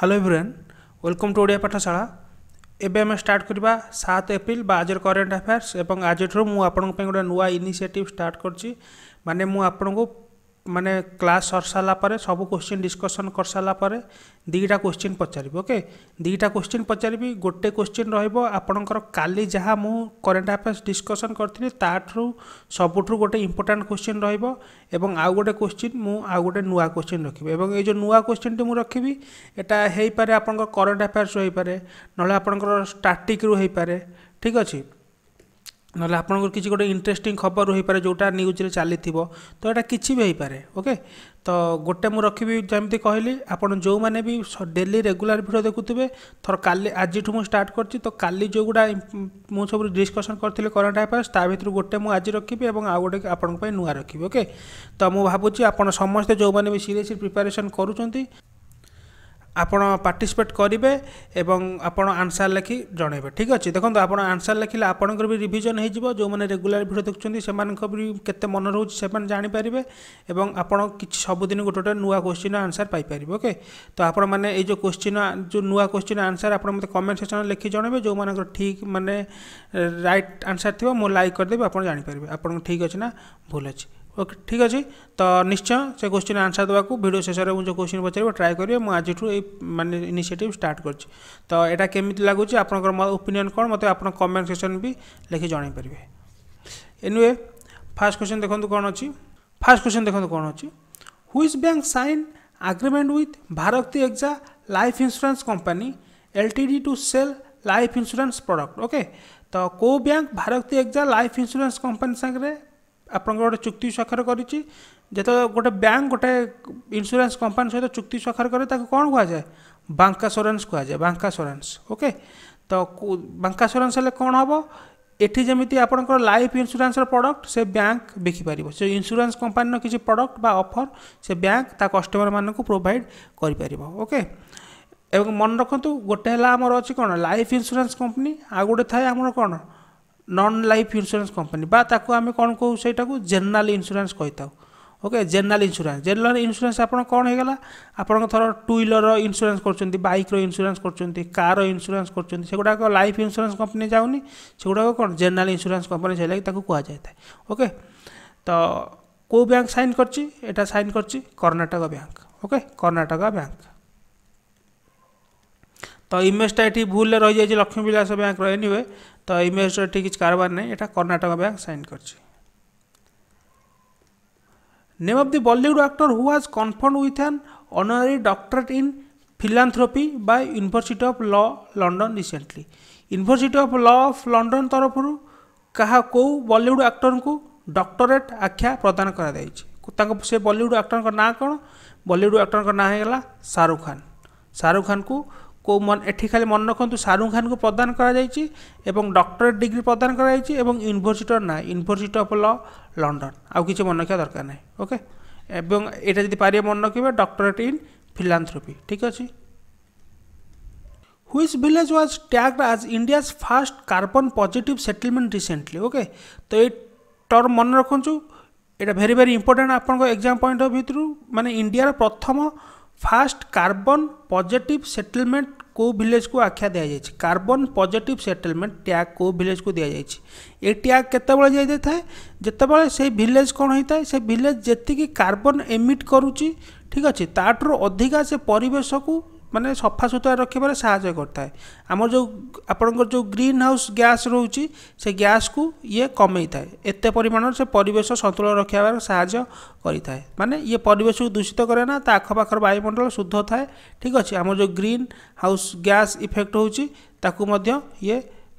Hello everyone welcome to Odia Pathshala এবে আমি start করা সাত এপ্রিল বা আজর করেন্ট আফেয়ার্স এবং আজঠার মু আপনার গোটে নূয়া ইনিসিয়েটিভ স্টার্ট করছি মানে মু আপনার মানে କ୍ଲାସ୍ ସରିସାରିଲା ପରେ ସବୁ କୋଶ୍ଚିନ୍ ଡିସ୍କସନ୍ କରିସାରିଲା ପରେ ଦୁଇଟା କୋଶ୍ଚିନ୍ ପଚାରିବି ଓକେ ଦୁଇଟା କୋଶ୍ଚିନ୍ ପଚାରିବି ଗୋଟେ କୋଶ୍ଚିନ୍ ରହିବ ଆପଣଙ୍କର କାଲି ଯାହା ମୁଁ କରେଣ୍ଟ ଆଫେୟାର୍ସ ଡିସ୍କସନ୍ କରିଥିଲି ତା'ଠାରୁ ସବୁଠାରୁ ଗୋଟେ ଇମ୍ପୋର୍ଟାଣ୍ଟ କୋଶ୍ଚିନ୍ ରହିବ ଏବଂ ଆଉ ଗୋଟେ କୋଶ୍ଚିନ୍ ମୁଁ ଆଉ ଗୋଟେ ନୂଆ କୋଶ୍ଚିନ୍ ରଖିବି ଏବଂ ଏଇ ଯେଉଁ ନୂଆ କୋଶ୍ଚିନ୍ଟି ମୁଁ ରଖିବି ଏଇଟା ହେଇପାରେ ଆପଣଙ୍କ କରେଣ୍ଟ ଆଫେୟାର୍ସରୁ ହେଇପାରେ ନହେଲେ ଆପଣଙ୍କର ଷ୍ଟାଟିକ୍ରୁ ହେଇପାରେ ଠିକ୍ ଅଛି ନହେଲେ ଆପଣଙ୍କର କିଛି ଗୋଟେ ଇଣ୍ଟରେଷ୍ଟିଂ ଖବର ହୋଇପାରେ ଯେଉଁଟା ନ୍ୟୁଜ୍ରେ ଚାଲିଥିବ ତ ଏଇଟା କିଛି ବି ହୋଇପାରେ ଓକେ ତ ଗୋଟେ ମୁଁ ରଖିବି ଯେମିତି କହିଲି ଆପଣ ଯେଉଁମାନେ ବି ଡେଲି ରେଗୁଲାର ଭିଡ଼ିଓ ଦେଖୁଥିବେ ଥର କାଲି ଆଜିଠୁ ମୁଁ ଷ୍ଟାର୍ଟ କରିଛି ତ କାଲି ଯେଉଁଗୁଡ଼ା ମୁଁ ସବୁ ଡିସ୍କସନ୍ କରିଥିଲି କରେଣ୍ଟ ଆଫେୟାର୍ସ ତା ଭିତରୁ ଗୋଟେ ମୁଁ ଆଜି ରଖିବି ଏବଂ ଆଉ ଗୋଟେ ଆପଣଙ୍କ ପାଇଁ ନୂଆ ରଖିବି ଓକେ ତ ମୁଁ ଭାବୁଛି ଆପଣ ସମସ୍ତେ ଯେଉଁମାନେ ବି ସିରିୟସ୍ଲି ପ୍ରିପାରେସନ୍ କରୁଛନ୍ତି ଆପଣ ପାର୍ଟିସିପେଟ୍ କରିବେ ଏବଂ ଆପଣ ଆନ୍ସର୍ ଲେଖି ଜଣେଇବେ ଠିକ୍ ଅଛି ଦେଖନ୍ତୁ ଆପଣ ଆନ୍ସର୍ ଲେଖିଲେ ଆପଣଙ୍କର ବି ରିଭିଜନ୍ ହୋଇଯିବ ଯେଉଁମାନେ ରେଗୁଲାର ଭିଡ଼ିଓ ଦେଖୁଛନ୍ତି ସେମାନଙ୍କ ବି କେତେ ମନ ରହୁଛି ସେମାନେ ଜାଣିପାରିବେ ଏବଂ ଆପଣ କିଛି ସବୁଦିନ ଗୋଟେ ଗୋଟେ ନୂଆ କୋଶ୍ଚିନ୍ ଆନ୍ସର୍ ପାଇପାରିବେ ଓକେ ତ ଆପଣମାନେ ଏଇ ଯେଉଁ କୋଶ୍ଚିନ୍ ଯେଉଁ ନୂଆ କୋଶ୍ଚିନ୍ ଆନ୍ସର୍ ଆପଣ ମୋତେ କମେଣ୍ଟ ସେକ୍ସନ୍ରେ ଲେଖି ଜଣାଇବେ ଯେଉଁମାନଙ୍କର ଠିକ୍ ମାନେ ରାଇଟ୍ ଆନ୍ସର୍ ଥିବ ମୁଁ ଲାଇକ୍ କରିଦେବି ଆପଣ ଜାଣିପାରିବେ ଆପଣଙ୍କୁ ଠିକ୍ ଅଛି ନା ଭୁଲ ଅଛି ओके ठीक अच्छे तो निश्चय से क्वेश्चन आंसर देवाक भिड में जो क्वेश्चन पचार ट्राए करेंगे मुझे मैंने इनिशिएटिव स्टार्ट करुच्ची तो यहाँ केमी लगुच आपंकर ओपिनियन कौन मत आप कमेंट सेक्शन भी लिखि जन पारे एनिवे फास्ट क्वेश्चन देखते कौन अच्छी फास्ट क्वेश्चन देखते कौन अच्छी which bank sign agreement with Bharati Exa Life Insurance Company LTD to sell life insurance product okay तो कौ bank Bharti AXA life insurance company सागर ଆପଣଙ୍କର ଗୋଟେ ଚୁକ୍ତି ସ୍ୱାକ୍ଷର କରିଛି ଯେତେବେଳେ ଗୋଟେ ବ୍ୟାଙ୍କ ଗୋଟେ ଇନ୍ସୁରାନ୍ସ କମ୍ପାନୀ ସହିତ ଚୁକ୍ତି ସ୍ୱାକ୍ଷର କରେ ତାକୁ କ'ଣ କୁହାଯାଏ ବାଙ୍କାସୋରାନ୍ସ କୁହାଯାଏ ବାଙ୍କାସୋରାନ୍ସ ଓକେ ତ ବାଙ୍କାସୋରାନ୍ସ ହେଲେ କ'ଣ ହେବ ଏଠି ଯେମିତି ଆପଣଙ୍କର ଲାଇଫ୍ ଇନ୍ସୁରାନ୍ସର ପ୍ରଡ଼କ୍ଟ ସେ ବ୍ୟାଙ୍କ ବିକିପାରିବ ସେ ଇନ୍ସୁରାନ୍ସ କମ୍ପାନୀର କିଛି ପ୍ରଡ଼କ୍ଟ ବା ଅଫର୍ ସେ ବ୍ୟାଙ୍କ ତା କଷ୍ଟମରମାନଙ୍କୁ ପ୍ରୋଭାଇଡ଼ କରିପାରିବ ଓକେ ଏବଂ ମନେ ରଖନ୍ତୁ ଗୋଟେ ହେଲା ଆମର ଅଛି କ'ଣ ଲାଇଫ୍ ଇନ୍ସୁରାନ୍ସ କମ୍ପାନୀ ଆଉ ଗୋଟେ ଥାଏ ଆମର କ'ଣ নন লাইফ ইন্সুরান্স কোম্পানি বা তাকে আমি କ'ଣ କହୁ ସେଇଟାକୁ ଜେନେରାଲ ଇନ୍ସୁରାନ୍ସ କହିଥାଉ okay general insurance general insurance ଆପଣ କ'ଣ ହେଇଗଲା ଆପଣଙ୍କ ଥର ଟୁ ହ୍ୱିଲର ଇନ୍ସୁରାନ୍ସ କରୁଛନ୍ତି ବାଇକ୍ର ଇନ୍ସୁରାନ୍ସ କରୁଛନ୍ତି କାର୍ର ଇନ୍ସୁରାନ୍ସ କରୁଛନ୍ତି ସେଗୁଡ଼ାକ ଲାଇଫ୍ ଇନ୍ସୁରାନ୍ସ କମ୍ପାନୀ ଯାଉନି ସେଗୁଡ଼ାକ କ'ଣ ଜେନେରାଲ ଇନ୍ସୁରାନ୍ସ କମ୍ପାନୀ ସେଇଲାଗି ତାକୁ କୁହାଯାଇଥାଏ ଓକେ ତ କେଉଁ ବ୍ୟାଙ୍କ ସାଇନ୍ କରିଛି ଏଇଟା ସାଇନ୍ କରିଛି Karnataka bank okay Karnataka bank ତ ଇମେଜଟା ଏଠି ଭୁଲରେ ରହିଯାଇଛି ଲକ୍ଷ୍ମୀ ବିଳାସ ବ୍ୟାଙ୍କର ଏନିୱେ ତ ଇମେଜର ଏଠି କିଛି କାରବାର ନାହିଁ ଏଇଟା କର୍ଣ୍ଣାଟକ ବ୍ୟାଙ୍କ ସାଇନ୍ କରିଛି name of the Bollywood actor who was confirm with an honorary doctorate in philanthropy by university of law London recently university of law of London ତରଫରୁ କାହା କେଉଁ ବଲିଉଡ୍ ଆକ୍ଟରଙ୍କୁ ଡକ୍ଟରେଟ୍ ଆଖ୍ୟା ପ୍ରଦାନ କରାଯାଇଛି ତାଙ୍କ ସେ ବଲିଉଡ୍ ଆକ୍ଟରଙ୍କ ନାଁ କ'ଣ ବଲିଉଡ୍ ଆକ୍ଟରଙ୍କ ନାଁ ହେଇଗଲା ଶାହରୁଖ ଖାନ ଶାହରୁଖ ଖାନଙ୍କୁ কেউ এটি খালি মনে রাখতু শাহরুখ খানু প্রদান করা যাইছি এবং ডক্টরেট ডিগ্রি প্রদান করা যাইছি এবং ইউনিভার্সিটির না ইউনিভার্সিটি অফ ল লন্ডন আউ কিছু মনে রাখা দরকার নাই ওকে এবং এটা যদি পারিবে মনে রাখবে ডক্টরেট ইন ফিলান্থ্রোপি ঠিক আছে which village was tagged as India's first carbon positive settlement recently okay তো এই টর্ম মনে রাখছু এটা ভেরি ভেরি ইম্পর্টাট আপনার এক্সাম পয়েন্ট অফ ভিতর মানে ইন্ডিয়ার প্রথম first carbon positive settlement village को आख्या दि जाए carbon positive settlement tag village को दीजिए ये ट्याग केतबले दी जिते जितेबाला से भिलेज कौन होता है से भिलेज जी कार्बन एमिट करुच्ची ठीक अच्छे ताठू अधिका से परेश को ମାନେ ସଫାସୁତୁରା ରଖିବାରେ ସାହାଯ୍ୟ କରିଥାଏ ଆମର ଯେଉଁ ଆପଣଙ୍କର ଯେଉଁ ଗ୍ରୀନ୍ ହାଉସ୍ ଗ୍ୟାସ୍ ରହୁଛି ସେ ଗ୍ୟାସ୍କୁ ଇଏ କମେଇଥାଏ ଏତେ ପରିମାଣର ସେ ପରିବେଶ ସନ୍ତୁଳନ ରଖିବାରେ ସାହାଯ୍ୟ କରିଥାଏ ମାନେ ଇଏ ପରିବେଶକୁ ଦୂଷିତ କରେ ନା ତା ଆଖପାଖର ବାୟୁମଣ୍ଡଳ ଶୁଦ୍ଧ ଥାଏ ଠିକ୍ ଅଛି ଆମର ଯେଉଁ ଗ୍ରୀନ୍ ହାଉସ୍ ଗ୍ୟାସ୍ ଇଫେକ୍ଟ ହେଉଛି ତାକୁ ମଧ୍ୟ ଇଏ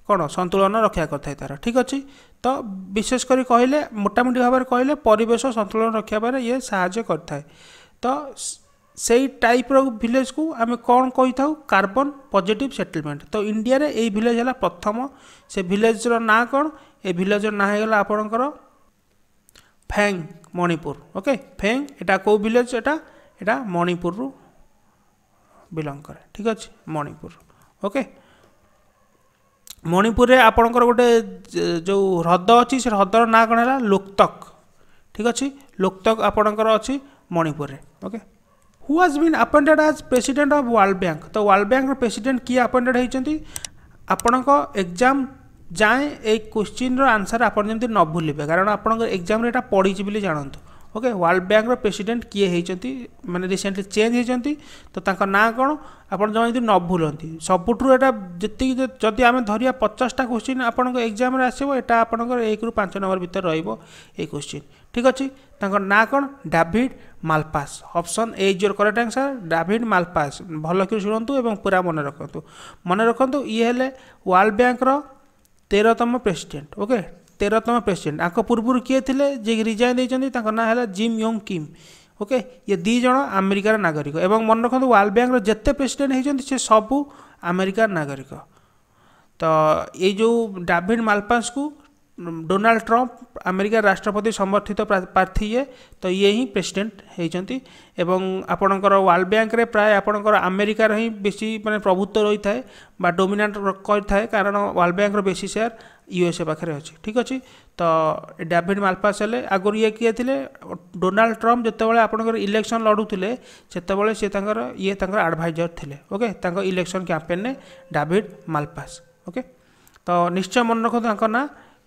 କ'ଣ ସନ୍ତୁଳନ ରକ୍ଷା କରିଥାଏ ତା'ର ଠିକ୍ ଅଛି ତ ବିଶେଷ କରି କହିଲେ ମୋଟାମୋଟି ଭାବରେ କହିଲେ ପରିବେଶ ସନ୍ତୁଳନ ରଖିବାରେ ଇଏ ସାହାଯ୍ୟ କରିଥାଏ ତ সেই টাইপ্র ভিলেজକୁ ଆମେ କ'ଣ କହିଥାଉ କାର୍ବନ୍ ପଜିଟିଭ୍ ସେଟଲମେଣ୍ଟ ତ ଇଣ୍ଡିଆରେ ଏଇ ଭିଲେଜ ହେଲା ପ୍ରଥମ ସେ ଭିଲେଜର ନାଁ କ'ଣ ଏ ଭିଲେଜର ନାଁ ହେଇଗଲା ଆପଣଙ୍କର ଫେଙ୍ଗ୍ ମଣିପୁର ଓକେ ଫେଙ୍ଗ୍ ଏଇଟା କେଉଁ ଭିଲେଜ ଏଇଟା ଏଇଟା ମଣିପୁରରୁ ବିଲଙ୍ଗ କରେ ଠିକ୍ ଅଛି ମଣିପୁର ଓକେ ମଣିପୁରରେ ଆପଣଙ୍କର ଗୋଟେ ଯେଉଁ ହ୍ରଦ ଅଛି ସେ ହ୍ରଦର ନାଁ କ'ଣ ହେଲା ଲୋକ୍ତକ୍ ଠିକ୍ ଅଛି ଲୋକ୍ତକ୍ ଆପଣଙ୍କର ଅଛି ମଣିପୁରରେ okay who has been appointed as president of World Bank ତ ୱାର୍ଲଡ ବ୍ୟାଙ୍କର ପ୍ରେସିଡେଣ୍ଟ କିଏ ଆପଏଣ୍ଟେଡ୍ ହୋଇଛନ୍ତି ଆପଣଙ୍କ ଏକ୍ଜାମ୍ ଯାଏଁ ଏଇ କୋଶ୍ଚିନ୍ର ଆନ୍ସର୍ ଆପଣ ଯେମିତି ନ ଭୁଲିବେ କାରଣ ଆପଣଙ୍କ ଏକ୍ଜାମ୍ରେ ଏଇଟା ପଡ଼ିଛି ବୋଲି ଜାଣନ୍ତୁ ଓକେ ୱାର୍ଲଡ ବ୍ୟାଙ୍କର ପ୍ରେସିଡେଣ୍ଟ କିଏ ହେଇଛନ୍ତି ମାନେ ରିସେଣ୍ଟଲି ଚେଞ୍ଜ ହେଇଛନ୍ତି ତ ତାଙ୍କ ନାଁ କ'ଣ ଆପଣ ଜମା ଯଦି ନ ଭୁଲନ୍ତି ସବୁଠୁ ଏଇଟା ଯେତିକି ଯଦି ଆମେ ଧରିବା ପଚାଶଟା କୋଶ୍ଚିନ୍ ଆପଣଙ୍କ ଏକ୍ଜାମରେ ଆସିବ ଏଇଟା ଆପଣଙ୍କର ଏକରୁ ପାଞ୍ଚ ନମ୍ବର ଭିତରେ ରହିବ ଏଇ କୋଶ୍ଚିନ୍ ଠିକ୍ ଅଛି ତାଙ୍କ ନାଁ କ'ଣ David Malpass option A is your correct answer David Malpass ଭଲ କରି ଶୁଣନ୍ତୁ ଏବଂ ପୁରା ମନେ ରଖନ୍ତୁ ମନେ ରଖନ୍ତୁ ଇଏ ହେଲେ ୱାର୍ଲଡ ବ୍ୟାଙ୍କର ତେରତମ ପ୍ରେସିଡେଣ୍ଟ ଓକେ তেরতম ପ୍ରେସିଡେଣ୍ଟ ଆଙ୍କ ପୂର୍ବରୁ କିଏ ଥିଲେ ଯିଏକି ରିଜାଇନ୍ ଦେଇଛନ୍ତି ତାଙ୍କ ନାଁ ହେଲା ଜିମ୍ ୟୋଙ୍ଗ କିମ୍ ଓକେ ଇଏ ଦୁଇ ଜଣ ଆମେରିକାର ନାଗରିକ ଏବଂ ମନେ ରଖନ୍ତୁ ୱାର୍ଲଡ଼ ବ୍ୟାଙ୍କର ଯେତେ ପ୍ରେସିଡେଣ୍ଟ ହୋଇଛନ୍ତି ସେ ସବୁ ଆମେରିକାର ନାଗରିକ ତ ଏଇ ଯେଉଁ ଡାଭିଡ୍ ମାଲପାସ୍କୁ ଡୋନାଲ୍ଡ ଟ୍ରମ୍ପ ଆମେରିକା ରାଷ୍ଟ୍ରପତି ସମର୍ଥିତ ପ୍ରାର୍ଥୀ ଇଏ ତ ଇଏ ହିଁ ପ୍ରେସିଡେଣ୍ଟ ହେଇଛନ୍ତି ଏବଂ ଆପଣଙ୍କର ୱାର୍ଲଡ଼ ବ୍ୟାଙ୍କରେ ପ୍ରାୟ ଆପଣଙ୍କର ଆମେରିକାର ହିଁ ବେଶୀ ମାନେ ପ୍ରଭୁତ୍ୱ ରହିଥାଏ ବା ଡୋମିନାଣ୍ଟ କରିଥାଏ କାରଣ ୱାର୍ଲଡ଼ ବ୍ୟାଙ୍କର ବେଶୀ ସେୟାର ୟୁଏସ୍ଏ ପାଖରେ ଅଛି ଠିକ୍ ଅଛି ତ ଡାଭିଡ୍ ମାଲପାସ୍ ହେଲେ ଆଗରୁ ଇଏ କିଏ ଥିଲେ ଡୋନାଲ୍ଡ ଟ୍ରମ୍ପ ଯେତେବେଳେ ଆପଣଙ୍କର ଇଲେକ୍ସନ୍ ଲଢ଼ୁଥିଲେ ସେତେବେଳେ ସିଏ ତାଙ୍କର ଇଏ ତାଙ୍କର ଆଡ଼ଭାଇଜର୍ ଥିଲେ ଓକେ ତାଙ୍କ ଇଲେକ୍ସନ୍ କ୍ୟାମ୍ପେନ୍ରେ ଡାଭିଡ୍ ମାଲପାସ୍ ଓକେ ତ ନିଶ୍ଚୟ ମନେ ରଖନ୍ତୁ ତାଙ୍କ ନାଁ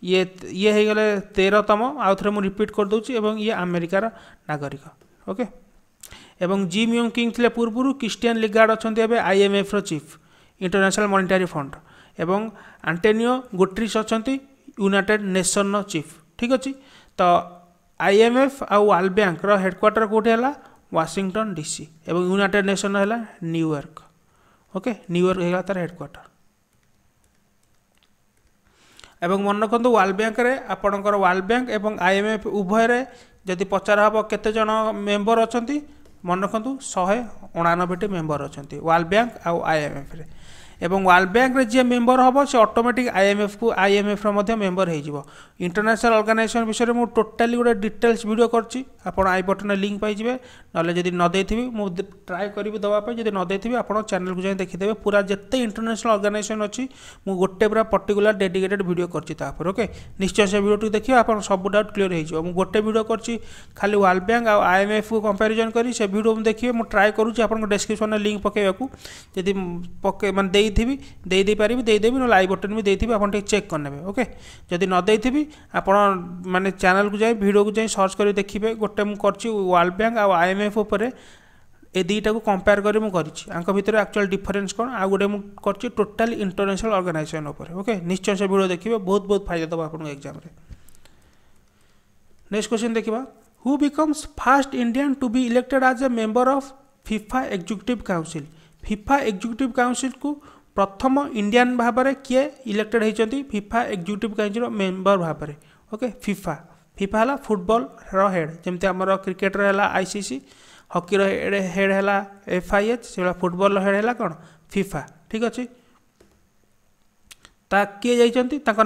ଇଏ ଇଏ ହେଇଗଲେ ତେରତମ ଆଉ ଥରେ ମୁଁ ରିପିଟ୍ କରିଦେଉଛି ଏବଂ ଇଏ ଆମେରିକାର ନାଗରିକ ଓକେ ଏବଂ ଜିମ୍ ୟଙ୍ଗ କିଙ୍ଗ ଥିଲେ ପୂର୍ବରୁ କ୍ରିଷ୍ଟିଆନ୍ ଲିଗାର୍ଡ଼ ଅଛନ୍ତି ଏବେ ଆଇଏମ୍ଏଫ୍ର ଚିଫ୍ ଇଣ୍ଟରନ୍ୟାସନାଲ୍ ମନିଟାରୀ ଫଣ୍ଡ এবং ଆଣ୍ଟୋନିଓ ଗୁଟ୍ରିସ୍ ଅଛନ୍ତି ୟୁନାଇଟେଡ୍ ନେସନ୍ର ଚିଫ୍ ଠିକ୍ ଅଛି ତ ଆଇଏମ୍ଏଫ୍ ଆଉ ୱାର୍ଲଡ ବ୍ୟାଙ୍କର ହେଡ଼କ୍ୱାର୍ଟର କେଉଁଠି ହେଲା ୱାଶିଂଟନ ଡିସି ଏବଂ ୟୁନାଇଟେଡ୍ ନେସନ୍ର ହେଲା ନ୍ୟୁୟର୍କ ଓକେ ନ୍ୟୁୟର୍କ ହେଇଗଲା ତା'ର ହେଡ଼କ୍ୱାର୍ଟର এবং মনে রাখতু ওয়ার্ল্ড ব্যাঙ্করে আপনার ওয়ার্ল্ড ব্যাঙ্ক এবং আইএমএফ উভয়ের যদি পচার হব কেতজন মেম্বর অনেক মনে রাখতু শহে অণানবেটি মেম্বর অনেক ওয়ার্ল্ড ব্যাঙ্ক আইএমএফ রে এবং ୱାର୍ଲଡ ବ୍ୟାଙ୍କର ଯିଏ ମେମ୍ବର ହେବ ସେ ଅଟୋମେଟିକ୍ ଆଇଏମ୍ଏଫ୍କୁ ଆଇଏମ୍ଏଫ୍ର ମଧ୍ୟ ମେମ୍ବର ହେଇଯିବ ଇଣ୍ଟରନ୍ୟାସନାଲ ଅର୍ଗାନାଇଜେସନ୍ ବିଷୟରେ ମୁଁ ଟୋଟାଲି ଗୋଟେ ଡିଟେଲ୍ସ ଭିଡ଼ିଓ କରିଛି ଆପଣ ଆଇ ବଟନରେ ଲିଙ୍କ୍ ପାଇଯିବେ ନହେଲେ ଯଦି ନ ଦେଇଥିବି ମୁଁ ଟ୍ରାଏ କରିବି ଦେବା ପାଇଁ ଯଦି ନ ଦେଇଥିବି ଆପଣ ଚ୍ୟାନେଲକୁ ଯାଇ ଦେଖିଦେବେ ପୁରା ଯେତେ ଇଣ୍ଟରନ୍ୟାସନାଲ ଅର୍ଗାନାଇଜେସନ୍ ଅଛି ମୁଁ ଗୋଟେ ପୁରା ପର୍ଟିକୁଲାର ଡେଡିକେଟେଡ଼ ଭିଡ଼ିଓ କରିଛି ତାପରେ ଓକେ ନିଶ୍ଚୟ ସେ ଭିଡ଼ିଓଟି ଦେଖିବେ ଆପଣ ସବୁ ଡାଉଟ୍ କ୍ଲିୟର ହେଇଯିବ ମୁଁ ଗୋଟେ ଭିଡ଼ିଓ କରିଛି ଖାଲି ୱାର୍ଲଡ ବ୍ୟାଙ୍କ ଆଉ ଆଇଏମ୍ଏଫ୍କୁ କମ୍ପାରିଜନ୍ କରି ସେ ଭିଡ଼ିଓ ମୁଁ ଦେଖିବେ ମୁଁ ଟ୍ରାଏ କରୁଛି ଆପଣଙ୍କ ଡେସ୍କ୍ରିପସନରେ ଲିଙ୍କ୍ ପକାଇବାକୁ ଯଦି ପକାଇ ମାନେ ଦେଇ ଦେଇଥିବି ଦେଇ ଦେଇପାରିବି ଦେଇଦେବି ନହେଲେ ଆଇ ବଟନ୍ ବି ଦେଇଥିବି ଆପଣ ଟିକେ ଚେକ୍ କରିନେବେ ଓକେ ଯଦି ନ ଦେଇଥିବି ଆପଣ ମାନେ ଚ୍ୟାନେଲ୍କୁ ଯାଇ ଭିଡ଼ିଓକୁ ଯାଇ ସର୍ଚ୍ଚ କରି ଦେଖିବେ ଗୋଟେ ମୁଁ କରିଛି ୱାର୍ଲଡ଼ ବ୍ୟାଙ୍କ ଆଉ ଆଇଏମ୍ଏଫ୍ ଉପରେ ଏ ଦୁଇଟାକୁ କମ୍ପେୟାର କରି ମୁଁ କରିଛି ଆଙ୍କ ଭିତରେ ଆକ୍ଚୁଆଲ୍ ଡିଫରେନ୍ସ କ'ଣ ଆଉ ଗୋଟେ ମୁଁ କରିଛି ଟୋଟାଲି ଇଣ୍ଟରନ୍ୟାସନାଲ୍ ଅର୍ଗାନାଇଜେସନ୍ ଉପରେ ଓକେ ନିଶ୍ଚୟ ସେ ଭିଡ଼ିଓ ଦେଖିବେ ବହୁତ ବହୁତ ଫାଇଦା ଦେବ ଆପଣଙ୍କ ଏକ୍ଜାମ୍ରେ ନେକ୍ସଟ କ୍ୱେଶ୍ଚିନ୍ ଦେଖିବା who becomes first Indian to be elected as a member of FIFA executive council FIFA executive କାଉନସିଲ୍କୁ প্রথম ইন্ডিয়ান ভাবে কি ইলেক্টেড হয়েছেন ফিফা এক্সিক্যুটিভ কাউন্সিল মেম্বর ভাবে ওকে ফিফা ফিফা হল ফুটবলর হেড যেমি আমার ক্রিকেটর হল আইসিসি হকির হেড হল এফআইএচ সেভাবে ফুটবলর হেড হল কোণ ফিফা ঠিক আছে তা কি যাই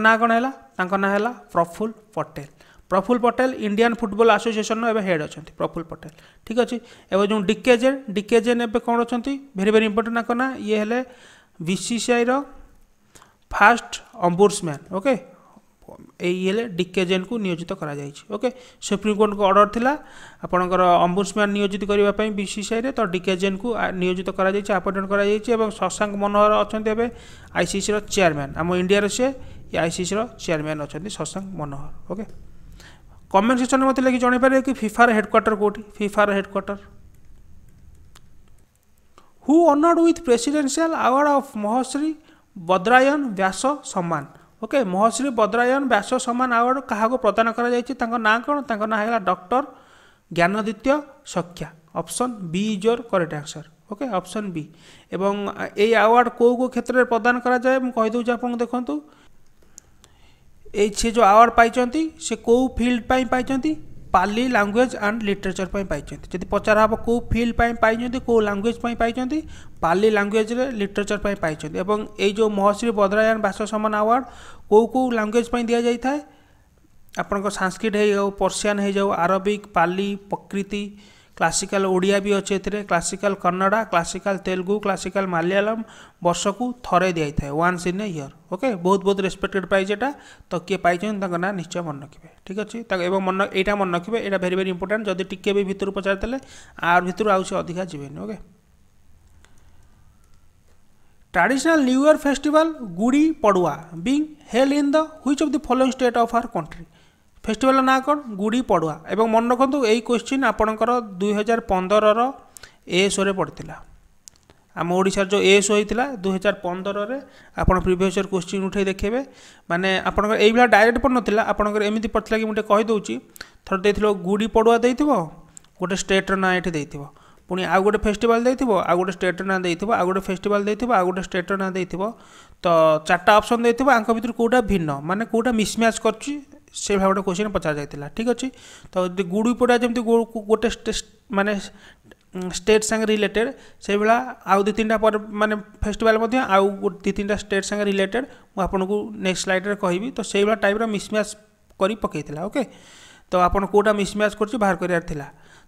না কোণ হল তা না হল Praful Patel Praful Patel Indian football association এবে হেড অনেক প্রফুল পটেল ঠিক আছে এবার যে ডিকেজেন ডিকেজেন এবে কোণ অনেক ভেরি ভেরি ইম্পর্টেন্ট না ইয়ে হলে ବିସିସିଆଇର ଫାଷ୍ଟ ଅମ୍ବୁର୍ସମ୍ୟାନ୍ ଓକେ ଏଇ ହେଲେ ଡିକେ ଜେନ୍କୁ ନିୟୋଜିତ କରାଯାଇଛି ଓକେ ସୁପ୍ରିମକୋର୍ଟଙ୍କ ଅର୍ଡ଼ର ଥିଲା ଆପଣଙ୍କର ଅମ୍ବୁର୍ସମ୍ୟାନ୍ ନିୟୋଜିତ କରିବା ପାଇଁ ବିସିସିଆଇରେ ତ ଡିକେ ଜେନ୍କୁ ନିୟୋଜିତ କରାଯାଇଛି ଆପଏଣ୍ଟମେଣ୍ଟ କରାଯାଇଛି ଏବଂ ଶଶାଙ୍କ ମନୋହର ଅଛନ୍ତି ଏବେ ଆଇସିସିର ଚେୟାରମ୍ୟାନ୍ ଆମ ଇଣ୍ଡିଆର ସେ ଆଇସିସିର ଚେୟାରମ୍ୟାନ୍ ଅଛନ୍ତି ଶଶାଙ୍କ ମନୋହର ଓକେ କମେଣ୍ଟ ସେକ୍ସନରେ ମୋତେ ଲାଗି ଜଣାଇପାରିବେ କି ଫିଫାର ହେଡ଼କ୍ୱାର୍ଟର କେଉଁଠି ଫିଫାର headquarter who honored with Presidential Award of Mahasri Badrayan Vyasa Samman. Okay Mahashri Badrayan Vyas Samman award କାହାକୁ ପ୍ରଦାନ କରାଯାଇଛି ତାଙ୍କ ନାଁ କ'ଣ ତାଙ୍କ ନାଁ ହେଲା doctor Gyanaditya Shakya option B is your correct answer okay option B ଏବଂ ଏଇ ଆୱାର୍ଡ଼ କେଉଁ କେଉଁ କ୍ଷେତ୍ରରେ ପ୍ରଦାନ କରାଯାଏ ମୁଁ କହିଦେଉଛି ଆପଣଙ୍କୁ ଦେଖନ୍ତୁ ଏଇ ସେ ଯେଉଁ ଆୱାର୍ଡ଼ ପାଇଛନ୍ତି ସେ କେଉଁ ଫିଲ୍ଡ ପାଇଁ ପାଇଛନ୍ତି पाली लांगुएज एंड लिटरेचर पर जब पचार हम कौ फिल्ड कौ लांगुएज पाई पाली लांगुएज लिटरेचर पाई जो महश्री बद्रायन बासमान आवार्ड कौ कौ लांगुएज दि जाए आपण सांस्कृत हो पर्सीआन हो जाऊ आरबिक पाली प्रकृति କ୍ଲାସିକାଲ ଓଡ଼ିଆ ବି ଅଛି ଏଥିରେ classical Kannada classical Telugu classical Malayalam ବର୍ଷକୁ ଥରେ ଦିଆଯାଇଥାଏ once in a year okay ବହୁତ ବହୁତ ରେସ୍ପେକ୍ଟେଡ଼ ପ୍ରାଇଜ୍ ଏଇଟା ତ କିଏ ପାଇଛନ୍ତି ତାଙ୍କ ନାଁ ନିଶ୍ଚୟ ମନେ ରଖିବେ ଠିକ୍ ଅଛି ତାକୁ ଏବଂ ମନେ ଏଇଟା ମନେ ରଖିବେ ଏଇଟା ଭେରି ଭେରି ଇମ୍ପୋର୍ଟାଣ୍ଟ ଯଦି ଟିକେ ବି ଭିତରୁ ପଚାରିଦେଲେ ଆର ଭିତରୁ ଆଉ ସେ ଅଧିକା ଯିବେନି okay traditional new year festival gudi padwa being held in the which of the following state of our country festival ନାଁ କ'ଣ ଗୁଡ଼ି ପଡ଼ୁଆ ଏବଂ ମନେ ରଖନ୍ତୁ ଏଇ କ୍ୱେଶ୍ଚିନ୍ ଆପଣଙ୍କର ଦୁଇହଜାର ପନ୍ଦରର ଏଏସ୍ଓରେ ପଡ଼ିଥିଲା ଆମ ଓଡ଼ିଶାର ଯେଉଁ ଏଏସ୍ଓ ହୋଇଥିଲା ଦୁଇହଜାର ପନ୍ଦରରେ ଆପଣ ପ୍ରିଭିୟସ୍ ଇୟର୍ କ୍ୱେଶ୍ଚିନ୍ ଉଠାଇ ଦେଖେଇବେ ମାନେ ଆପଣଙ୍କର ଏଇଭଳିଆ ଡାଇରେକ୍ଟ ପଡ଼ିନଥିଲା ଆପଣଙ୍କର ଏମିତି ପଡ଼ିଥିଲା କି ମୁଁ ଟିକେ କହିଦେଉଛି ଥରେ ଦେଇଥିଲ ଗୁଡ଼ି ପଡ଼ୁଆ ଦେଇଥିବ ଗୋଟେ ଷ୍ଟେଟ୍ର ନାଁ ଏଠି ଦେଇଥିବ ପୁଣି ଆଉ ଗୋଟେ ଫେଷ୍ଟିଭାଲ ଦେଇଥିବ ଆଉ ଗୋଟେ ଷ୍ଟେଟ୍ର ନାଁ ଦେଇଥିବ ଆଉ ଗୋଟେ ଫେଷ୍ଟିଭାଲ ଦେଇଥିବ ଆଉ ଗୋଟେ ଷ୍ଟେଟ୍ର ନାଁ ଦେଇଥିବ ତ ଚାରିଟା ଅପସନ୍ ଦେଇଥିବ ଆଙ୍କ ଭିତରୁ କେଉଁଟା ଭିନ୍ନ ମାନେ କେଉଁଟା ମିସମ୍ୟାଚ୍ କରୁଛି ସେ ଭାବରେ କୋଶ୍ଚିନ୍ ପଚରାଯାଇଥିଲା ଠିକ୍ ଅଛି ତ ଗୁଡ଼ି ପୋଡ଼ା ଯେମିତି ଗୋଟେ ମାନେ ଷ୍ଟେଟ୍ ସାଙ୍ଗେ ରିଲେଟେଡ୍ ସେଇଭଳିଆ ଆଉ ଦୁଇ ତିନିଟା ପରେ ମାନେ ଫେଷ୍ଟିଭାଲ୍ ମଧ୍ୟ ଆଉ ଦୁଇ ତିନିଟା ଷ୍ଟେଟ୍ ସାଙ୍ଗେ ରିଲେଟେଡ୍ ମୁଁ ଆପଣଙ୍କୁ ନେକ୍ସଟ ସ୍ଲାଇଡ଼୍ରେ କହିବି ତ ସେଇଭଳିଆ ଟାଇପ୍ର ମିସ୍ମ୍ୟାଚ୍ କରି ପକାଇଥିଲା ଓକେ ତ ଆପଣ କେଉଁଟା ମିସ୍ମ୍ୟାଚ୍ କରୁଛି ବାହାର କରିବାର ଥିଲା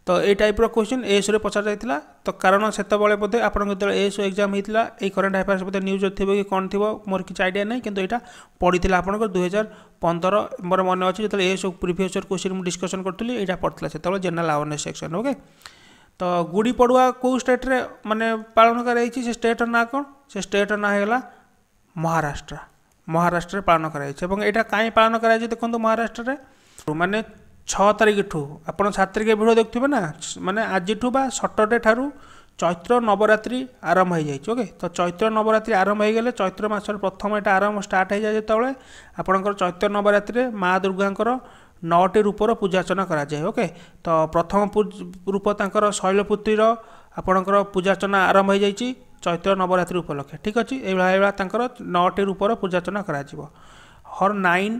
ତ ଏଇ ଟାଇପ୍ର କ୍ୱେଶ୍ଚିନ୍ ଏସ୍ରେ ପଚରାଯାଇଥିଲା ତ କାରଣ ସେତେବେଳେ ବୋଧେ ଆପଣଙ୍କ ଯେତେବେଳେ ଏସ୍ ଏକ୍ଜାମ୍ ହେଇଥିଲା ଏଇ କରେଣ୍ଟ ଆଫେୟାର୍ସ ବୋଧେ ନ୍ୟୁଜ୍ ଥିବ କି କ'ଣ ଥିବ ମୋର କିଛି ଆଇଡ଼ିଆ ନାହିଁ କିନ୍ତୁ ଏଇଟା ପଡ଼ିଥିଲା ଆପଣଙ୍କର ଦୁଇହଜାର ପନ୍ଦର ମୋର ମନେ ଅଛି ଯେତେବେଳେ ଏସ୍ ପ୍ରିଭିୟସ୍ ଇୟର୍ କ୍ୱେଶ୍ଚିନ୍ ମୁଁ ଡିସ୍କସନ୍ କରୁଥିଲି ଏଇଟା ପଡ଼ିଥିଲା ସେତେବେଳେ ଜେନେରାଲ୍ ଆୱାରନେସ୍ ସେକ୍ସନ୍ ଓକେ ତ ଗୁଡ଼ି ପଡ଼ୁଆ କେଉଁ ଷ୍ଟେଟ୍ରେ ମାନେ ପାଳନ କରାଯାଇଛି ସେ ଷ୍ଟେଟ୍ର ନାଁ କ'ଣ ସେ ଷ୍ଟେଟ୍ର ନାଁ ହେଇଗଲା ମହାରାଷ୍ଟ୍ର ମହାରାଷ୍ଟ୍ରରେ ପାଳନ କରାଯାଇଛି ଏବଂ ଏଇଟା କାହିଁ ପାଳନ କରାଯାଇଛି ଦେଖନ୍ତୁ ମହାରାଷ୍ଟ୍ରରେ ମାନେ ଛଅ ତାରିଖଠୁ ଆପଣ ସାତ ତାରିଖ ଭିଡ଼ିଓ ଦେଖୁଥିବେ ନା ମାନେ ଆଜିଠୁ ବା ସଟର୍ଡ଼େ ଠାରୁ ଚୈତ୍ର ନବରାତ୍ରି ଆରମ୍ଭ ହୋଇଯାଇଛି ଓକେ ତ ଚୈତ୍ର ନବରାତ୍ରି ଆରମ୍ଭ ହୋଇଗଲେ ଚୈତ୍ର ମାସର ପ୍ରଥମ ଏଇଟା ଆରମ୍ଭ ଷ୍ଟାର୍ଟ ହୋଇଯାଏ ଯେତେବେଳେ ଆପଣଙ୍କର ଚୈତ୍ର ନବରାତ୍ରିରେ ମା ଦୁର୍ଗାଙ୍କର ନଅଟି ରୂପର ପୂଜାର୍ଚ୍ଚନା କରାଯାଏ ଓକେ ତ ପ୍ରଥମ ରୂପ ତାଙ୍କର ଶୈଳପୁତ୍ରୀର ଆପଣଙ୍କର ପୂଜାର୍ଚ୍ଚନା ଆରମ୍ଭ ହୋଇଯାଇଛି ଚୈତ୍ର ନବରାତ୍ରି ଉପଲକ୍ଷେ ଠିକ୍ ଅଛି ଏଇଭଳିଆ ଏଇଭଳିଆ ତାଙ୍କର ନଅଟି ରୂପର ପୂଜାର୍ଚ୍ଚନା କରାଯିବ her nine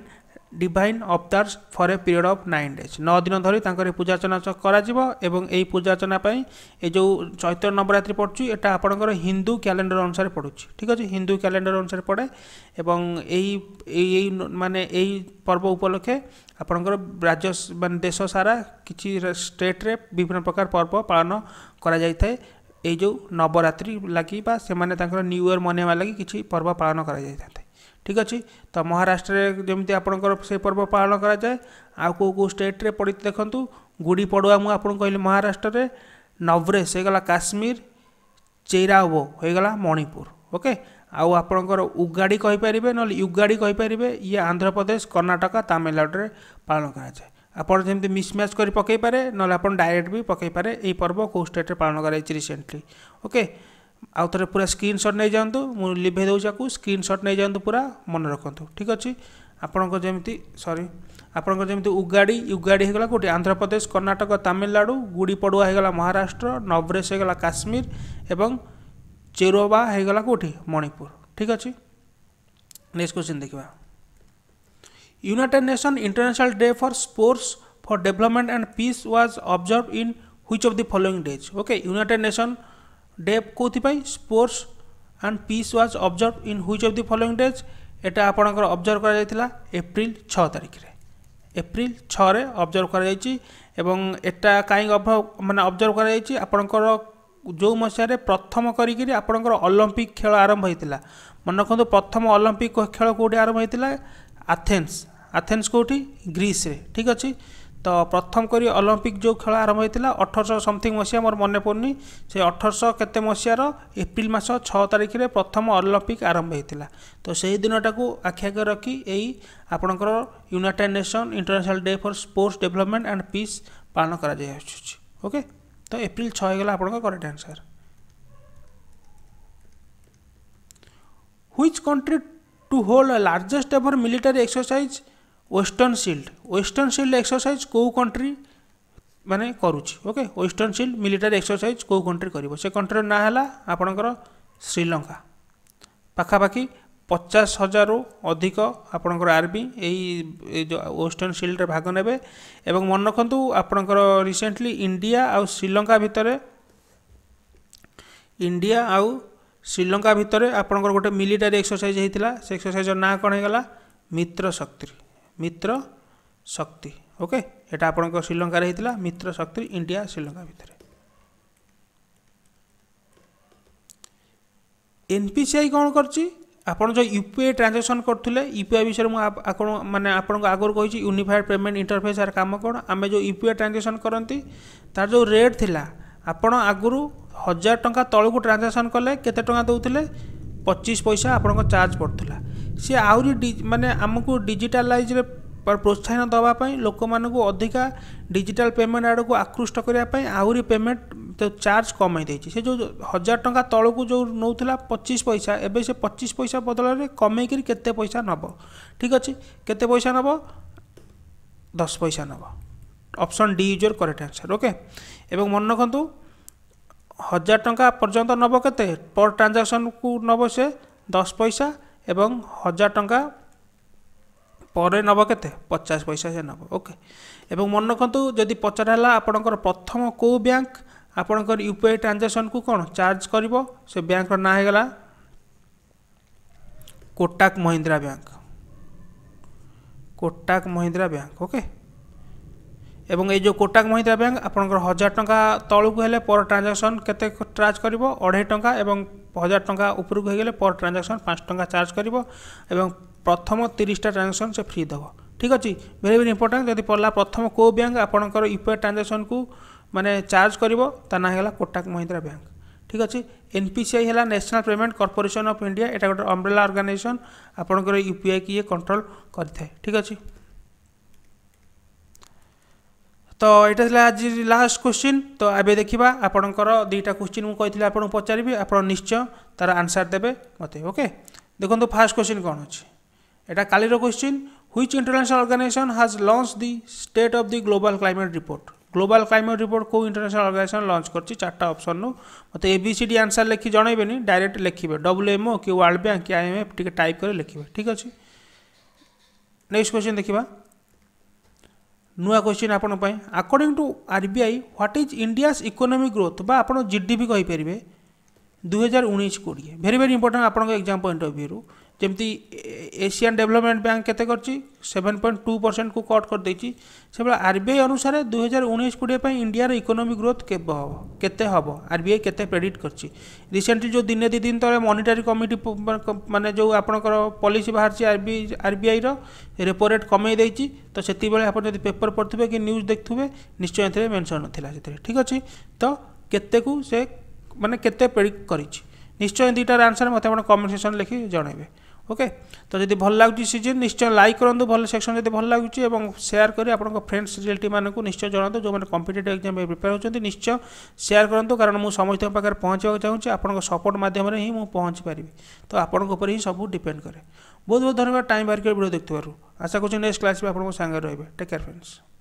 divine avatars for a period of nine days নଅ ଦିନ ଧରି ତାଙ୍କର ପୂଜା ଅର୍ଚ୍ଚନା କରାଯିବ ଏବଂ ଏହି ପୂଜା ଅର୍ଚ୍ଚନା ପାଇଁ ଏ ଯେଉଁ ଚୈତ୍ର ନବରାତ୍ରି ପଡ଼ୁଛି ଏଇଟା ଆପଣଙ୍କର ହିନ୍ଦୁ କ୍ୟାଲେଣ୍ଡର ଅନୁସାରେ ପଡ଼ୁଛି ଠିକ୍ ଅଛି ହିନ୍ଦୁ କ୍ୟାଲେଣ୍ଡର ଅନୁସାରେ ପଡ଼େ ଏବଂ ଏହି ଏଇ ମାନେ ଏହି ପର୍ବ ଉପଲକ୍ଷେ ଆପଣଙ୍କର ରାଜ୍ୟ ମାନେ ଦେଶ ସାରା କିଛି ଷ୍ଟେଟ୍ରେ ବିଭିନ୍ନ ପ୍ରକାର ପର୍ବ ପାଳନ କରାଯାଇଥାଏ এই যে নবরাত্রি লাগি বা সে নিউ ইয়ার মনেবা লাগি কিছু পর্ব পালন করা যাই ঠিক ଅଛି ତ ମହାରାଷ୍ଟ୍ରରେ ଯେମିତି ଆପଣଙ୍କର ସେ ପର୍ବ ପାଳନ କରାଯାଏ ଆଉ କେଉଁ କେଉଁ ଷ୍ଟେଟ୍ରେ ପଡ଼ି ଦେଖନ୍ତୁ ଗୁଡ଼ି ପଡ଼ୁଆ ମୁଁ ଆପଣଙ୍କୁ କହିଲି ମହାରାଷ୍ଟ୍ରରେ ନଭରେସ୍ ହେଇଗଲା କାଶ୍ମୀର ଚେଇରାଓବୋ ହୋଇଗଲା ମଣିପୁର ଓକେ ଆଉ ଆପଣଙ୍କର ଉଗାଡ଼ି କହିପାରିବେ ନହେଲେ ୟୁଗାଡ଼ି କହିପାରିବେ ଇଏ ଆନ୍ଧ୍ରପ୍ରଦେଶ କର୍ଣ୍ଣାଟକ ତାମିଲନାଡ଼ୁରେ ପାଳନ କରାଯାଏ ଆପଣ ଯେମିତି ମିସ୍ମ୍ୟାଚ୍ କରି ପକାଇପାରେ ନହେଲେ ଆପଣ ଡାଇରେକ୍ଟ ବି ପକାଇପାରେ ଏଇ ପର୍ବ କେଉଁ ଷ୍ଟେଟ୍ରେ ପାଳନ କରାଯାଇଛି ରିସେଣ୍ଟଲି ଓକେ ଆଉ ଥରେ ପୁରା ସ୍କ୍ରିନ୍ସଟ୍ ନେଇଯାଆନ୍ତୁ ମୁଁ ଲିଭେଇ ଦେଉଛି ଆକୁ ସ୍କ୍ରିନ୍ସଟ୍ ନେଇଯାଆନ୍ତୁ ପୁରା ମନେ ରଖନ୍ତୁ ଠିକ୍ ଅଛି ଆପଣଙ୍କ ଯେମିତି ସରି ଆପଣଙ୍କ ଯେମିତି ଉଗାଡ଼ି ଉଗାଡ଼ି ହୋଇଗଲା କେଉଁଠି ଆନ୍ଧ୍ରପ୍ରଦେଶ କର୍ଣ୍ଣାଟକ ତାମିଲନାଡ଼ୁ ଗୁଡ଼ି ପଡ଼ୁଆ ହୋଇଗଲା ମହାରାଷ୍ଟ୍ର ନବରେଶ ହୋଇଗଲା କାଶ୍ମୀର ଏବଂ ଚେରୁବା ହୋଇଗଲା କେଉଁଠି ମଣିପୁର ଠିକ୍ ଅଛି ନେକ୍ସଟ କ୍ୱେଶ୍ଚିନ୍ ଦେଖିବା United Nation international day for sports for development and peace was observe in which of the following days okay United Nation ডেপ কোথায় sports and peace was observe in which of the following days ଏଇଟା ଆପଣଙ୍କର observe କରାଯାଇଥିଲା April ଛଅ ତାରିଖରେ April ଛଅରେ observe କରାଯାଇଛି ଏବଂ ଏଟା କାହିଁକି ମାନେ ଅବଜର୍ଭ କରାଯାଇଛି ଆପଣଙ୍କର ଯେଉଁ ମସିହାରେ ପ୍ରଥମ କରିକିରି ଆପଣଙ୍କର ଅଲମ୍ପିକ୍ ଖେଳ ଆରମ୍ଭ ହୋଇଥିଲା ମନେ ରଖନ୍ତୁ ପ୍ରଥମ ଅଲମ୍ପିକ୍ ଖେଳ କେଉଁଠି ଆରମ୍ଭ ହୋଇଥିଲା ଆଥେନ୍ସ ଆଥେନ୍ସ କେଉଁଠି ଗ୍ରୀସରେ ଠିକ୍ ଅଛି ତ ପ୍ରଥମ କରି ଅଲମ୍ପିକ ଯେଉଁ ଖେଳ ଆରମ୍ଭ ହୋଇଥିଲା ଅଠରଶହ ସମଥିଙ୍ଗ ମସିହା ମୋର ମନେ ପଡ଼ୁନି ସେ ଅଠରଶହ କେତେ ମସିହାର ଏପ୍ରିଲ ମାସ ଛଅ ତାରିଖରେ ପ୍ରଥମ ଅଲମ୍ପିକ ଆରମ୍ଭ ହୋଇଥିଲା ତ ସେହି ଦିନଟାକୁ ଆଖ୍ୟାକ ରଖି ଏଇ ଆପଣଙ୍କର United Nation international day for sports development and peace ପାଳନ କରାଯାଇଅଛି ଓକେ ତ ଏପ୍ରିଲ ଛଅ ହୋଇଗଲା ଆପଣଙ୍କ correct answer which country to hold largest ever military exercise Western Shield Western Shield exercise কেউ কন্ট্রি মানে করুছি okay Western Shield military exercise কেউ কন্ট্রি করব সে কন্ট্রির না হল আপনার শ্রীলঙ্কা পাখাপাখি পচাশ হাজারু অধিক আপনার আর্মি এই ওয়েস্টর্ন শিল্ডে ভাগ নেবে এবং মনে রাখতু আপনার রিসেন্টলি ইন্ডিয়া আউ শ্রীলঙ্কা ভিতরে ইন্ডিয়া আউ শ্রীলঙ্কা ভিতরে আপনার গোটে মিলিটারি এক্সরসাইজ হয়েছিল সে এক্সরসাইজর না কণ হয়ে মিত্র শক্তি মিত্র শক্তি ওকে এটা আপনার শ্রীলঙ্কার হয়েছিল মিত্র শক্তি ইন্ডিয়া শ্রীলঙ্কা ভিতরে এনপিসিআই କ'ଣ କରିଛି ଆପଣ ଯେଉଁ ୟୁ ପି ଆଇ ଟ୍ରାଞ୍ଜାକ୍ସନ୍ କରୁଥିଲେ ୟୁ ପି ଆଇ ବିଷୟରେ ମୁଁ ଆପଣ ମାନେ ଆପଣଙ୍କ ଆଗରୁ କହିଛି ୟୁନିଫାଏଡ୍ ପେମେଣ୍ଟ ଇଣ୍ଟରଫେସ୍ ଆର କାମ କ'ଣ ଆମେ ଯେଉଁ ୟୁ ପି ଆଇ ଟ୍ରାଞ୍ଜାକ୍ସନ୍ କରନ୍ତି ତା'ର ଯେଉଁ ରେଟ୍ ଥିଲା ଆପଣ ଆଗରୁ ହଜାର ଟଙ୍କା ତଳକୁ ଟ୍ରାଞ୍ଜାକ୍ସନ୍ କଲେ କେତେ ଟଙ୍କା ଦେଉଥିଲେ ପଚିଶ ପଇସା ଆପଣଙ୍କ ଚାର୍ଜ ପଡ଼ୁଥିଲା সে আହୁରି ମାନେ ଆମକୁ ଡିଜିଟାଲାଇଜ୍ରେ ପ୍ରୋତ୍ସାହନ ଦେବା ପାଇଁ ଲୋକମାନଙ୍କୁ ଅଧିକା ଡିଜିଟାଲ ପେମେଣ୍ଟ ଆଡ଼କୁ ଆକୃଷ୍ଟ କରିବା ପାଇଁ ଆହୁରି ପେମେଣ୍ଟ ଚାର୍ଜ କମାଇ ଦେଇଛି ସେ ଯେଉଁ ହଜାର ଟଙ୍କା ତଳକୁ ଯେଉଁ ନେଉଥିଲା ପଚିଶ ପଇସା ଏବେ ସେ ପଚିଶ ପଇସା ବଦଳରେ କମେଇକିରି କେତେ ପଇସା ନେବ ଠିକ୍ ଅଛି କେତେ ପଇସା ନେବ ଦଶ ପଇସା ନେବ option D is your correct answer okay ଏବଂ ମନେ ରଖନ୍ତୁ ହଜାର ଟଙ୍କା ପର୍ଯ୍ୟନ୍ତ ନେବ କେତେ ପର୍ ଟ୍ରାଞ୍ଜାକ୍ସନ୍କୁ ନେବ ସେ ଦଶ ପଇସା এবং ହଜାର ଟଙ୍କା ପରେ ନେବ କେତେ ପଚାଶ ପଇସା ସେ ନେବ ଓକେ ଏବଂ ମନେ ରଖନ୍ତୁ ଯଦି ପଚରା ହେଲା ଆପଣଙ୍କର ପ୍ରଥମ କେଉଁ ବ୍ୟାଙ୍କ ଆପଣଙ୍କର ୟୁ ପି ଆଇ ଟ୍ରାଞ୍ଜାକ୍ସନ୍କୁ କ'ଣ ଚାର୍ଜ କରିବ ସେ ବ୍ୟାଙ୍କର ନାଁ ହେଇଗଲା Kotak Mahindra bank Kotak Mahindra bank okay এবং এই যে কোটাক মহিদ্রা ব্যাঙ্ক আপনার হাজার টাকা তলকু হলে পর ট্রানজাকশন কেতে চার্জ করব অঢ়াই টাকা এবং হাজার টঙ্কা উপরକୁ ହେଇଗଲେ ପର୍ ଟ୍ରାଞ୍ଜାକ୍ସନ୍ ପାଞ୍ଚ ଟଙ୍କା ଚାର୍ଜ କରିବ ଏବଂ ପ୍ରଥମ ତିରିଶଟା ଟ୍ରାଞ୍ଜାକ୍ସନ୍ ସେ ଫ୍ରି ଦେବ ଠିକ୍ ଅଛି ଭେରି ଭେରି ଇମ୍ପୋର୍ଟାଣ୍ଟ ଯଦି ପଡ଼ିଲା ପ୍ରଥମ କେଉଁ ବ୍ୟାଙ୍କ ଆପଣଙ୍କର ୟୁ ପି ଆଇ ଟ୍ରାଞ୍ଜାକ୍ସନ୍କୁ ମାନେ ଚାର୍ଜ କରିବ ତା ନାଁ ହେଲା କୋଟାକ ମହିନ୍ଦ୍ରା ବ୍ୟାଙ୍କ ঠিক আছে এনপিসিআই হল National Payment Corporation of India এটা গোটে অম্ব্রেলা অর্গানাইজেসন আপনার ইউপিআই কি কন্ট্রোল করে ঠিক আছে তো ଏଇଟା ଥିଲା ଆଜି ଲାଷ୍ଟ କ୍ୱେଶ୍ଚିନ୍ ତ ଏବେ ଦେଖିବା ଆପଣଙ୍କର ଦୁଇଟା କ୍ୱେଶ୍ଚିନ୍ ମୁଁ କହିଥିଲି ଆପଣଙ୍କୁ ପଚାରିବି ଆପଣ ନିଶ୍ଚୟ ତାର ଆନ୍ସର୍ ଦେବେ ମୋତେ ଓକେ ଦେଖନ୍ତୁ ଫାର୍ଷ୍ଟ କ୍ୱେଶ୍ଚିନ୍ କ'ଣ ଅଛି ଏଇଟା କାଲିର question which international organisation has launch the state of the global climate report global climate report কেউ ইন্টারন্যাশনাল অর্গানাইজেশন লঞ্চ করছি চারটা অপশন নু মতো A B C D answer লিখি জনাইবেনি ডাইরেক্ট লিখবে ডব্লুএমও কি ওয়ার্ল্ড ব্যাঙ্ক কি আইএমএফ টিকে টাইপ করে লিখবে ঠিক আছে নেক্সট কোশ্চেন দেখিবা ନୂଆ କ୍ୱେଶ୍ଚିନ୍ ଆପଣଙ୍କ ପାଇଁ according to R B I what is India's economic growth ବା ଆପଣ ଜି ଡି ପି କହିପାରିବେ ଦୁଇହଜାର ଉଣେଇଶ କୋଡ଼ିଏ ଭେରି ଭେରି ଇମ୍ପୋର୍ଟାଣ୍ଟ ଆପଣଙ୍କ ଏକ୍ଜାମ୍ ପଏଣ୍ଟ ଅଫ୍ ଭ୍ୟୁରୁ ଯେମିତି ଏସିଆନ୍ ଡେଭଲପମେଣ୍ଟ ବ୍ୟାଙ୍କ କେତେ କରିଛି ସେଭେନ୍ ପଏଣ୍ଟ ଟୁ ପରସେଣ୍ଟକୁ କଟ୍ କରିଦେଇଛି ସେଭଳି ଆର୍ ବି ଆଇ ଅନୁସାରେ ଦୁଇହଜାର ଉଣେଇଶ କୋଡ଼ିଏ ପାଇଁ ଇଣ୍ଡିଆର ଇକୋନୋମି ଗ୍ରୋଥ୍ କେବେ ହେବ କେତେ ହେବ ଆର୍ ବି ଆଇ କେତେ ପ୍ରେଡ଼ିକ୍ଟ କରିଛି ରିସେଣ୍ଟଲି ଯେଉଁ ଦିନେ ଦୁଇ ଦିନ ତଳେ ମନିଟାରୀ କମିଟି ମାନେ ଯେଉଁ ଆପଣଙ୍କର ପଲିସି ବାହାରିଛି ଆର୍ ବି ଆର୍ ବି ଆଇର ରେପୋ ରେଟ୍ କମେଇ ଦେଇଛି ତ ସେତିକିବେଳେ ଆପଣ ଯଦି ପେପର ପଢ଼ୁଥିବେ କି ନ୍ୟୁଜ୍ ଦେଖୁଥିବେ ନିଶ୍ଚୟ ଏଥିରେ ମେନ୍ସନ୍ ନଥିଲା ସେଥିରେ ଠିକ୍ ଅଛି ତ କେତେକୁ ସେ ମାନେ କେତେ ପ୍ରେଡ଼ିକ୍ଟ କରିଛି ନିଶ୍ଚୟ ଦୁଇଟାର ଆନ୍ସର୍ ମୋତେ ଆପଣ କମେଣ୍ଟ ସେକ୍ସନ୍ ଲେଖି ଜଣାଇବେ ওকে তো যদি ভাল লাগুচি সিজন নিশ্চয় লাইক করতু ভাল সেকশন যদি ভাল লাগুচি এবং সেয়ার করে আপনার ফ্রেন্ডস রিলেটিভ মানুষ নিশ্চয় জনাতু যে কম্পিটেটিভ এক্সাম প্রিপেয়ার হচ্ছেন নিশ্চয় সেয়ার করতু কারণ মু সমস্ত পাখে পৌঁছাকে চাহুছি আপনার সপোর্ট মাধ্যমে হি মু পৌঁছি পারিবি তো আপনার উপরে হি সবু ডিপেন্ড করে বহুত বহুত ধন্যবাদ টাইম বাহার করে ভিডিও দেখতে পারু আশা করছি নেক্সট ক্লাস আপনার সাংরে রয়েবে টেক কেয়ার ফ্রেন্ডস